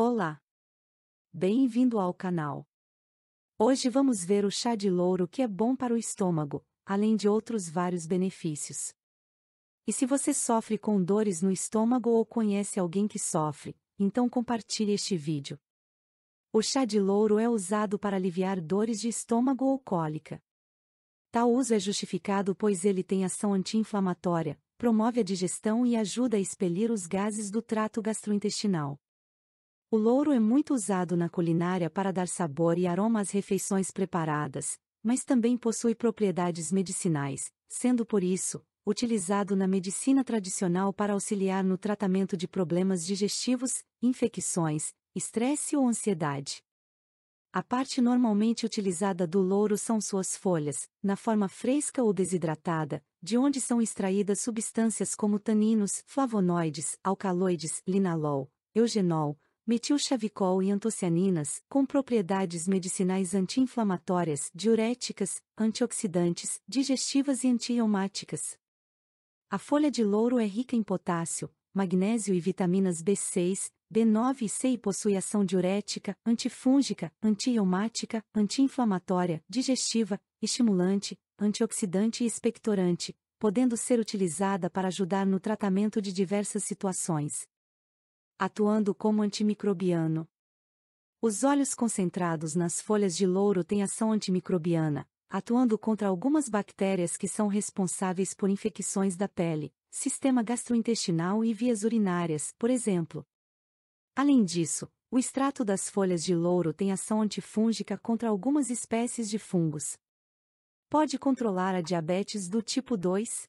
Olá! Bem-vindo ao canal. Hoje vamos ver o chá de louro que é bom para o estômago, além de outros vários benefícios. E se você sofre com dores no estômago ou conhece alguém que sofre, então compartilhe este vídeo. O chá de louro é usado para aliviar dores de estômago ou cólica. Tal uso é justificado pois ele tem ação anti-inflamatória, promove a digestão e ajuda a expelir os gases do trato gastrointestinal. O louro é muito usado na culinária para dar sabor e aroma às refeições preparadas, mas também possui propriedades medicinais, sendo por isso, utilizado na medicina tradicional para auxiliar no tratamento de problemas digestivos, infecções, estresse ou ansiedade. A parte normalmente utilizada do louro são suas folhas, na forma fresca ou desidratada, de onde são extraídas substâncias como taninos, flavonoides, alcaloides, linalol, eugenol, metilchavicol e antocianinas, com propriedades medicinais anti-inflamatórias, diuréticas, antioxidantes, digestivas e antieumáticas. A folha de louro é rica em potássio, magnésio e vitaminas B6, B9 e C e possui ação diurética, antifúngica, antieumática, anti-inflamatória, digestiva, estimulante, antioxidante e expectorante, podendo ser utilizada para ajudar no tratamento de diversas situações, atuando como antimicrobiano. Os óleos concentrados nas folhas de louro têm ação antimicrobiana, atuando contra algumas bactérias que são responsáveis por infecções da pele, sistema gastrointestinal e vias urinárias, por exemplo. Além disso, o extrato das folhas de louro tem ação antifúngica contra algumas espécies de fungos. Pode controlar a diabetes do tipo 2?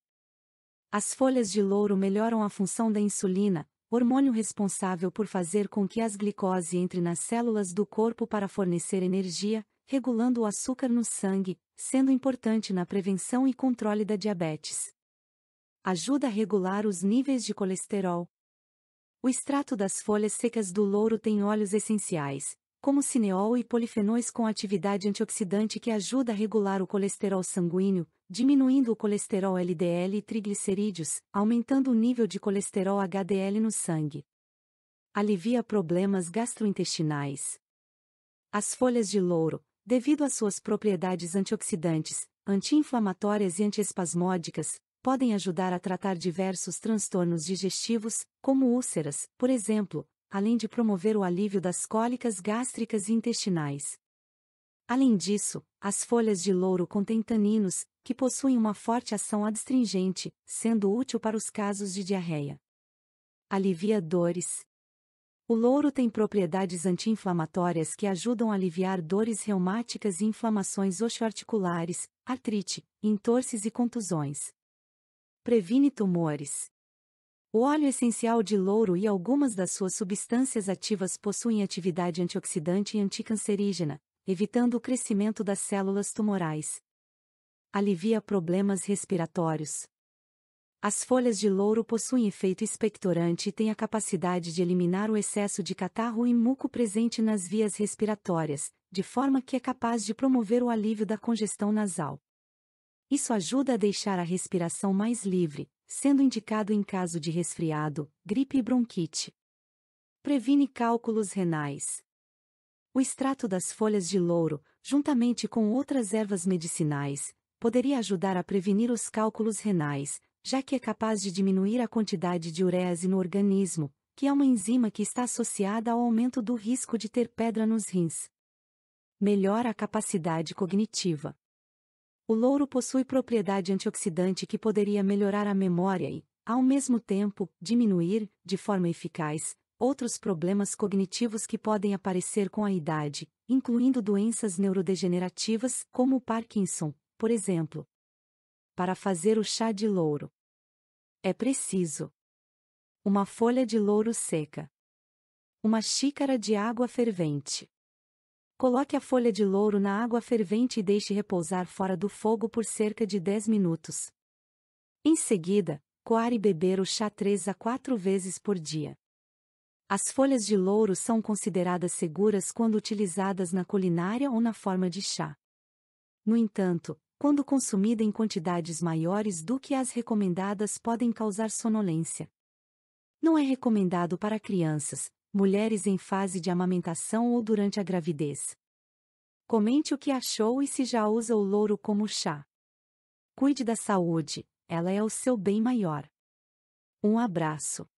As folhas de louro melhoram a função da insulina, hormônio responsável por fazer com que as glicose entre nas células do corpo para fornecer energia, regulando o açúcar no sangue, sendo importante na prevenção e controle da diabetes. Ajuda a regular os níveis de colesterol. O extrato das folhas secas do louro tem óleos essenciais, como cineol e polifenóis com atividade antioxidante que ajuda a regular o colesterol sanguíneo, diminuindo o colesterol LDL e triglicerídeos, aumentando o nível de colesterol HDL no sangue. Alivia problemas gastrointestinais. As folhas de louro, devido às suas propriedades antioxidantes, anti-inflamatórias e antiespasmódicas, podem ajudar a tratar diversos transtornos digestivos, como úlceras, por exemplo, além de promover o alívio das cólicas gástricas e intestinais. Além disso, as folhas de louro contêm taninos, que possuem uma forte ação adstringente, sendo útil para os casos de diarreia. Alivia dores. O louro tem propriedades anti-inflamatórias que ajudam a aliviar dores reumáticas e inflamações osteoarticulares, artrite, entorses e contusões. Previne tumores. O óleo essencial de louro e algumas das suas substâncias ativas possuem atividade antioxidante e anticancerígena, evitando o crescimento das células tumorais. Alivia problemas respiratórios. As folhas de louro possuem efeito expectorante e têm a capacidade de eliminar o excesso de catarro e muco presente nas vias respiratórias, de forma que é capaz de promover o alívio da congestão nasal. Isso ajuda a deixar a respiração mais livre, sendo indicado em caso de resfriado, gripe e bronquite. Previne cálculos renais. O extrato das folhas de louro, juntamente com outras ervas medicinais, poderia ajudar a prevenir os cálculos renais, já que é capaz de diminuir a quantidade de urease no organismo, que é uma enzima que está associada ao aumento do risco de ter pedra nos rins. Melhora a capacidade cognitiva. O louro possui propriedade antioxidante que poderia melhorar a memória e, ao mesmo tempo, diminuir, de forma eficaz, outros problemas cognitivos que podem aparecer com a idade, incluindo doenças neurodegenerativas como o Parkinson, por exemplo. Para fazer o chá de louro, é preciso uma folha de louro seca, uma xícara de água fervente, Coloque a folha de louro na água fervente e deixe repousar fora do fogo por cerca de 10 minutos. Em seguida, coar e beber o chá 3 a 4 vezes por dia. As folhas de louro são consideradas seguras quando utilizadas na culinária ou na forma de chá. No entanto, quando consumida em quantidades maiores do que as recomendadas podem causar sonolência. Não é recomendado para crianças, mulheres em fase de amamentação ou durante a gravidez. Comente o que achou e se já usa o louro como chá. Cuide da saúde, ela é o seu bem maior. Um abraço.